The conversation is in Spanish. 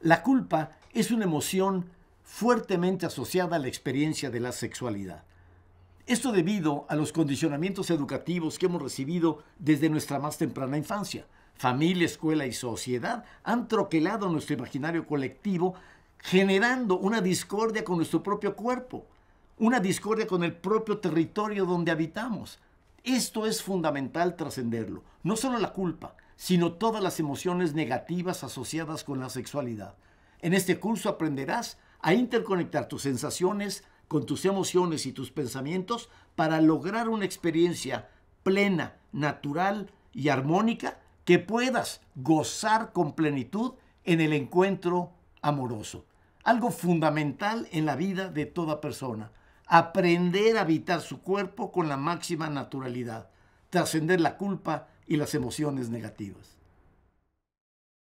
La culpa es una emoción fuertemente asociada a la experiencia de la sexualidad. Esto debido a los condicionamientos educativos que hemos recibido desde nuestra más temprana infancia. Familia, escuela y sociedad han troquelado nuestro imaginario colectivo generando una discordia con nuestro propio cuerpo, una discordia con el propio territorio donde habitamos. Esto es fundamental trascenderlo, no solo la culpa, sino todas las emociones negativas asociadas con la sexualidad. En este curso aprenderás a interconectar tus sensaciones con tus emociones y tus pensamientos para lograr una experiencia plena, natural y armónica que puedas gozar con plenitud en el encuentro amoroso. Algo fundamental en la vida de toda persona. Aprender a habitar su cuerpo con la máxima naturalidad. Trascender la culpa y las emociones negativas.